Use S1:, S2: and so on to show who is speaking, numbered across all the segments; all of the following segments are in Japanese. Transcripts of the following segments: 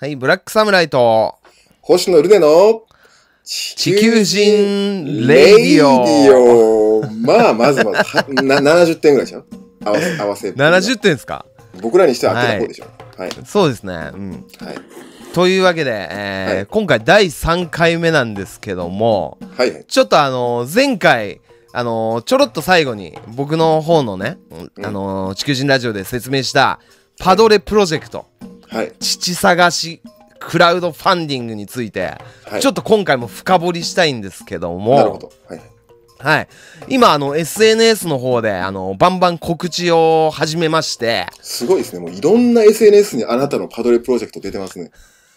S1: はい、ブラックサムライト。星野ルネの地球人レディオ。ディオ。まあ、まずまず、な70点ぐらいじゃん合わせ、合わせ。70点ですか僕らにしては当てた方でしょ。はい。そうですね。うん。は
S2: い。というわけで、えー、はい、今回第3回目なんですけども、はいはい、ちょっとあのー、前回、あのー、ちょろっと最後に僕の方のね、うん、あのー、地球人ラジオで説明したパドレプロジェクト。はいはい、父探しクラウドファンディングについて、はい、ちょっと今回も深掘りしたいんですけど
S1: もなるほど、はい
S2: はい、今あの SNS の方であのバンバン告知を始めまして
S1: すごいですねもういろんな SNS にあなたのパドレプロジェクト出てますね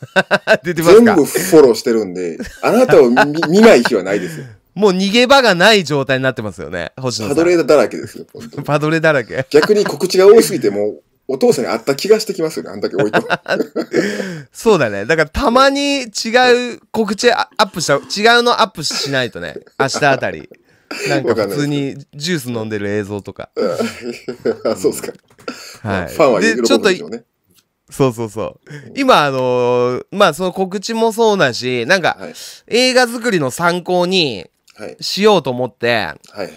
S1: 出てます全部フォローしてるんであなたを見ない日はないですよ
S2: もう逃げ場がない状態になってますよね、星野さん。パドレ
S1: だらけですよ。パドレだらけ。逆に告知が多すぎて、もお父さんに会った気がしてきますよね、あんだけ置い そうだね。だからたまに違う告知アップした、違うのアップしない
S2: とね、明日あたり。なんか普通にジュース飲んでる映像とか。
S1: そうっすか。はい。ファンはいるでしょうね。ちょっと
S2: そうそうそう。今、あのー、まあ、その告知もそうだし、なんか、映画作りの参考にしようと思って、はい、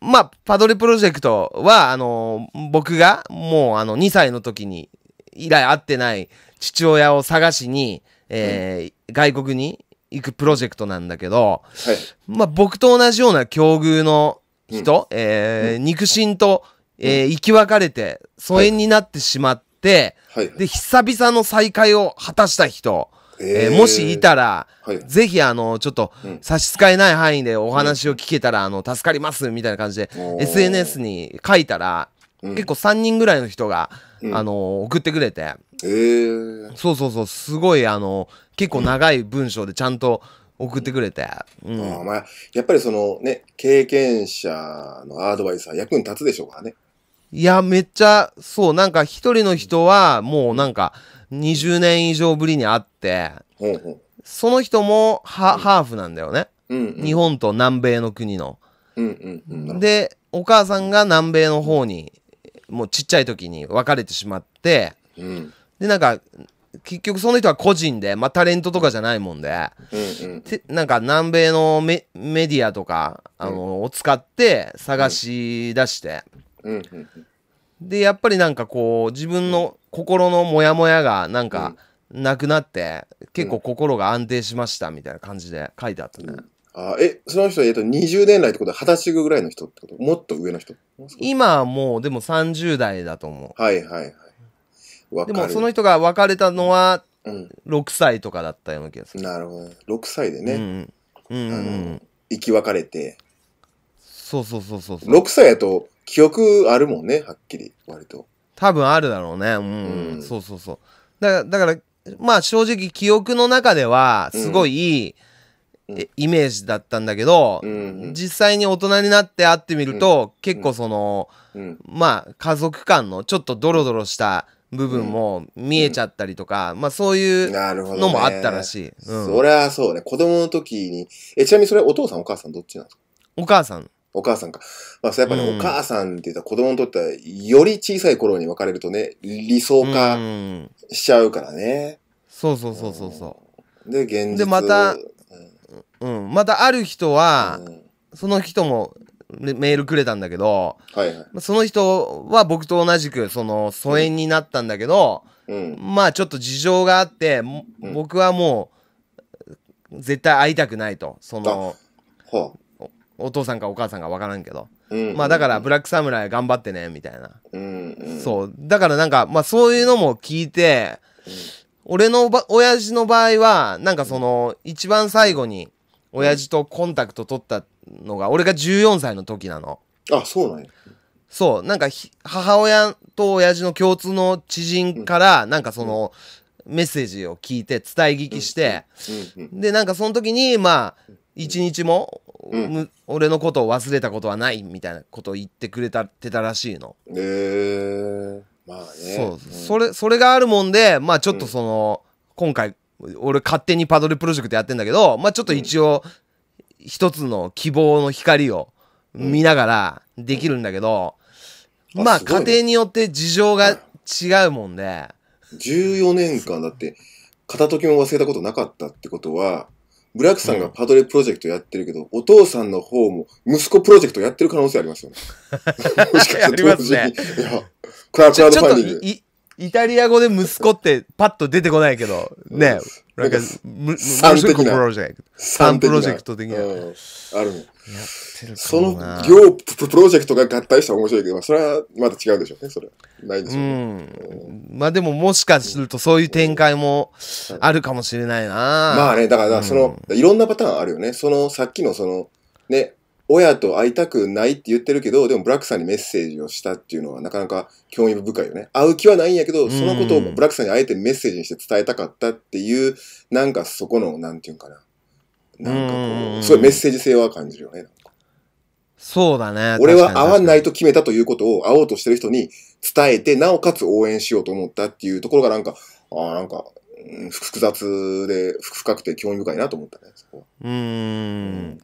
S2: まあ、パドレプロジェクトは、あの、僕がもうあの2歳の時に以来会ってない父親を探しに、えー、外国に行くプロジェクトなんだけど、はい、まあ僕と同じような境遇の人、うん、えー、肉親と、えー、生き別れて疎遠になってしまって、はい、で、久々の再会を果たした人、
S1: えー、もしいた
S2: ら、はい、ぜひあのちょっと差し支えない範囲でお話を聞けたら、あの助かりますみたいな感じで SNS に書いたら、結構3人ぐらいの人が、あの送ってくれて、
S1: えー、そ
S2: うそうそうすごいあの結構長い文章でちゃんと送ってくれて、うんま
S1: あ、やっぱりそのね経験者のアドバイスは役に立つでしょうからね
S2: いや、めっちゃ、そう、なんか一人の人は、もうなんか、20年以上ぶりに会って、うその人もハ、うん、ハーフなんだよね。うんうん、日本と南米の国の。うんうんで、お母さんが南米の方に、もうちっちゃい時に別れてしまって、うん、で、なんか、結局その人は個人で、まあ、タレントとかじゃないもんで、
S1: うんうん、
S2: なんか南米のメディアとか、あの、うん、を使って探し出して、
S1: うんうんうん、
S2: でやっぱりなんかこう自分の心のモヤモヤがなんかなくなって、うん、結構心が安定しましたみたいな感じで書いてあったね。うん
S1: あえ、その人、えっと、20年来ってことは二十歳ぐらいの人ってこともっと上の人
S2: 今はもう、でも30代だと思う。はい
S1: はいはい。でも、その
S2: 人が別れたのは、
S1: 6歳とかだったような気がする。うん、なるほど。6歳でね。うん。うん、うん、生き別れて。そうそうそうそうそう。6歳やと、記憶あるもんね、はっきり、割と。
S2: 多分あるだろうね。うん。うん、そうそうそう。だだから、まあ正直記憶の中では、すごいいい、うん、イメージだったんだけど、うん実際に大人になって会ってみると、うん、結構その、うん、まあ家族間のちょっとドロドロした部分も見えちゃったりとか、まあ
S1: そういうのもあったらしい、ね、そりゃそうね子供の時にえちなみにそれお父さんお母さんどっちなんですかお母さんお母さんか。まあ、やっぱね、うん、お母さんって言ったら子供にとっては、より小さい頃に別れるとね、理想化しちゃうからね。うん、そうそうそうそうそう。で、現実で、また、うん、またある
S2: 人は、その人もメールくれたんだけど、はいはい、その人は僕と同じく、その、疎遠になったんだけど、うん、まあちょっと事情があって、僕はもう、絶対会いたくないと。その、はあ、お父さんかお母さんか分からんけど、うんうん、まあだからブラックサムライ頑張ってねみたいな、
S1: うんうん、そ
S2: うだからなんかまあそういうのも聞いて、うん、俺のば親父の場合はなんかその一番最後に親父とコンタクト取ったのが俺が14歳の時なのあそうなんやそうなんか母親と親父の共通の知人からなんかその、メッセージを聞いて伝え聞きして、でなんかその時にまあ一日もうん、俺のことを忘れたことはないみたいなことを言ってくれたてたらしいの。
S1: へえー、まあね。そう、うん、そ
S2: れそれがあるもんでまあちょっとその、今回俺勝手にパドルプロジェクトやってんだけどまあちょっと一応、一つの希望の光を見ながらできるんだけど、まあ家庭によっ
S1: て事情が違うもんで、14年間だって片時も忘れたことなかったってことはブラックさんがパドレプロジェクトやってるけど、うん、お父さんの方も息子プロジェクトやってる可能性ありますよね。もしかし当時に。ね、いや、クラウドファンディング。
S2: イタリア語で息子ってパッと出てこない
S1: けど、ね、なんか、む、サンプロジェクト。サンプロジェクト的な。うあるの。やってるそのプロジェクトが合体したら面白いけど、それはまた違うでしょうね、それ。ないで
S2: しょう、ね、うん。まあでも、もしかするとそういう展開もあるかもしれないな。まあね、だから、その、
S1: いろんなパターンあるよね。その、さっきのその、ね、親と会いたくないって言ってるけど、でもブラックさんにメッセージをしたっていうのはなかなか興味深いよね。会う気はないんやけど、そのことをブラックさんにあえてメッセージにして伝えたかったっていう、なんかそこの、なんていうかな。なんかこう、すごいメッセージ性は感じるよね。
S2: そうだね。俺は会わ
S1: ないと決めたということを会おうとしてる人に伝えて、なおかつ応援しようと思ったっていうところがなんか、ああ、なんか、複雑で深くて興味深いなと思ったね、そこは。うん。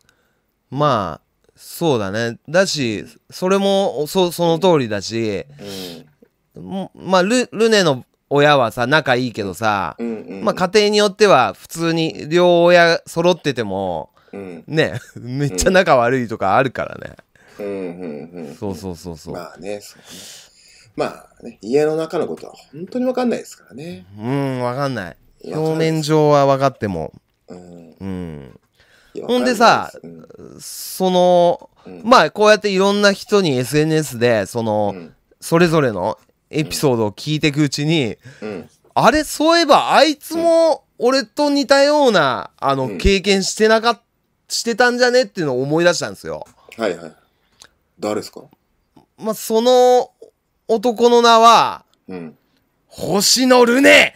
S2: まあ、そうだねだしそれもそその通りだし、ん、まあルルネの親はさ仲いいけどさ、うんうんまあ、家庭によっては普通に両親揃ってても、うんね めっちゃ仲悪いとかあるからね、
S1: うんうんうんそうそうそうそうまあねそうねまあね家の中のことは本当に分かんないですからね
S2: うんわかんない表面上は分かってもうん、うん、ほんでさ、その、うん、まあ、こうやっていろんな人に SNS で、その、うん、それぞれのエピソードを聞いていくうちに、うん、あれ、そういえば、あいつも、俺と似たような、あの、経験してなかった、してたんじゃねっていうのを思い出したんですよ。はいはい。誰ですかまあ、その男の名は、うん、星野ルネ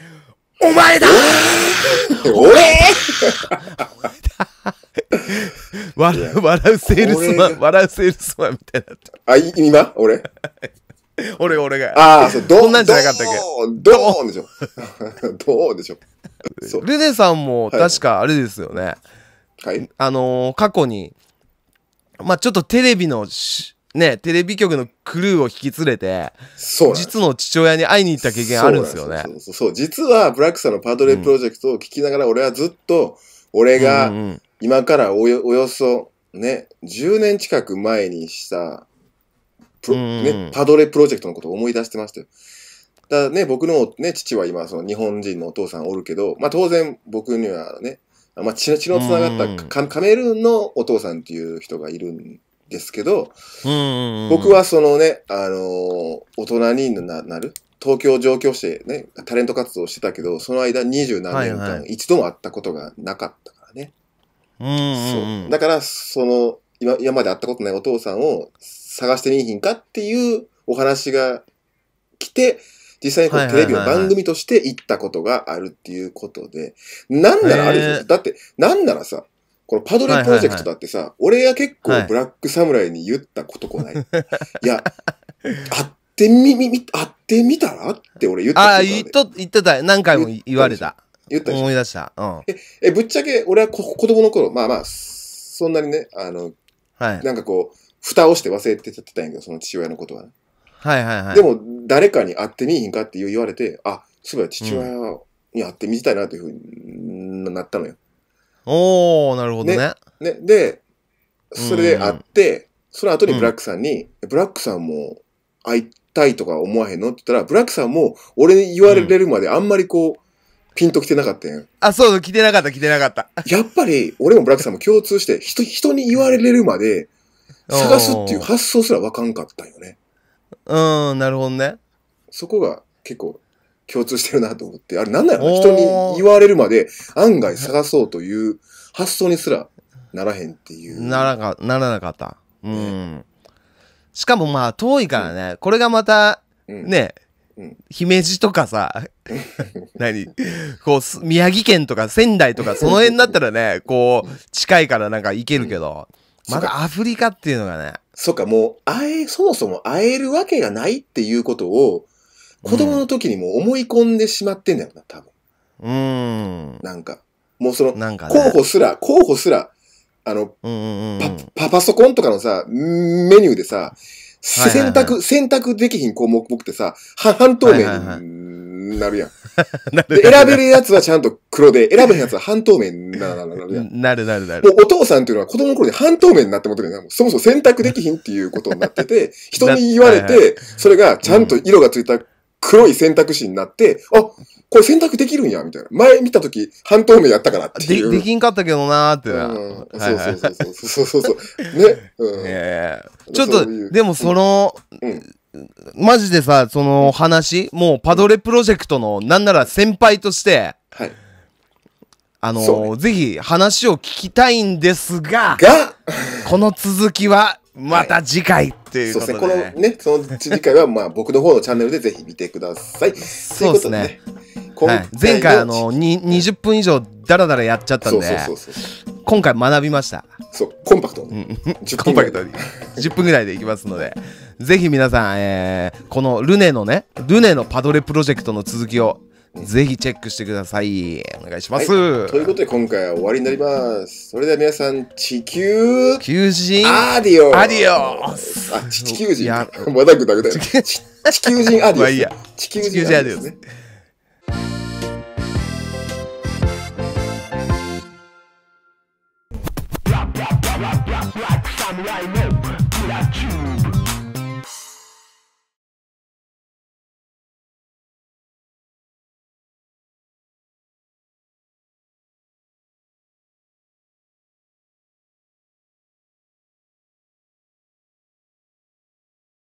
S2: お前だ おお前
S1: だ 笑う、笑うセールスマン、笑うセールスマンみたいになっあ、今俺 俺、俺が。ああ、そう、ドーンなんじゃなかったっけドーンでしょ。ドーンでしょ。
S2: うルネさんも確かあれですよね。はい。あのー過去に、まあちょっとテレビのし、ね、テレビ局のクルーを引き連れて、そう実の父親に会いに行った経験あるんですよねそう。
S1: そうそうそう実は、ブラックさんのパートレープロジェクトを聞きながら、俺はずっと、俺が、うんうん今からおよおよそね、10年近く前にしたプね、パドレプロジェクトのことを思い出してましたよ。だね、僕の、ね、父は今、その日本人のお父さんおるけど、まあ当然僕にはね、まあ血の血のつながったカカメルーンのお父さんっていう人がいるんですけど、僕はそのね、あのー、大人になる、東京上京してね、タレント活動してたけど、その間二十何年間一度も会ったことがなかったからね。はいはいそうだからその今今まで会ったことないお父さんを探してみいひんかっていうお話が来て実際にこのテレビの番組として行ったことがあるっていうことで、なんならあれでしょだって、なんならさ、このパドレプロジェクトだってさ、俺が結構ブラックサムライに言ったことこない。い、や、会ってみ、み、会ってみたらって俺言ったことああ、言っと、言ってた。何回も言われた。言ったでしょ思い出した。うん。え、え、ぶっちゃけ、俺はこ子供の頃、まあまあ、そんなにね、あの、はい。なんかこう、蓋をして忘れてたんやけど、その父親のことはね。はいはいはい。でも、誰かに会ってみいひんかって言われて、あ、そういえば父親に会ってみたいなというふうになったのよ。
S2: おー、なるほどね。
S1: ね、で、
S2: それで会
S1: って、その後にブラックさんに、ブラックさんも会いたいとか思わへんのって言ったら、ブラックさんも俺に言われるまであんまりこう、ピンと来てなかったやん。あ、そう、来てなかった、来てなかった。やっぱり、俺もブラックさんも共通して、人、人に言われるまで、探すっていう発想すらわかんかったよね。うん、なるほどね。そこが結構共通してるなと思って、あれなんだよ、人に言われるまで案外探そうという発想にすらならへんってい
S2: う。ならか、ならなかった。うん。ね、しかもまあ遠いからね、うん、これがまたね、ね、うん、姫路とかさ、何こう、宮城県とか仙台とか、その辺だったらね、こう、近いからなんか行けるけど、
S1: まだアフリカっていうのがね。そっか、もう、会え、そもそも会えるわけがないっていうことを、子供の時にも思い込んでしまってんだよな、多分。うん。なんか、もうその、ね、候補すら、候補すら、あの、うんうんうん、パ、パパソコンとかのさ、メニューでさ、
S2: 選択、はい
S1: はいはい、選択できひん項目っぽくてさ、半透明になるやん。で選べるやつはちゃんと黒で、選べるやつは半透明になるや
S2: ん。なるなるなる。も
S1: うお父さんというのは子供の頃に半透明になってもってるんそもそも選択できひんっていうことになってて、人に言われて、それがちゃんと色がついた黒い選択肢になって、あこれ選択できるんや、みたいな。前見たとき、半透明やったからってで。できんかったけどなーってな。そうそうそうそうそうね。うん、え
S2: ちょっと、で
S1: もその、うん、
S2: マジでさ、その話、もうパドレプロジェクトの、なんなら先輩として、はい。あのーね、ぜひ話を聞きたいんですが、がこの続きは、また次回っていうことで、はい、そうですね。こ
S1: のね、その次回は、まあ、僕の方のチャンネルでぜひ見てください。そうですね。はい、前回あの
S2: 20分以上だらだらやっちゃったんでそそそううう今回学びましたそうコンパクト、うん、クト分10 分ぐらいでいきますので ぜひ皆さん、えー、このルネのねルネのパドレプロジェクトの続きをぜひチェックしてくださ
S1: い。お願いします。はい、ということで今回は終わりになります。それでは皆さん、地球球人アディオアディオあ、地球人 まだぐだぐだ。地球人アディオ、地球人アディオ、
S2: I'm Rhino, to that tube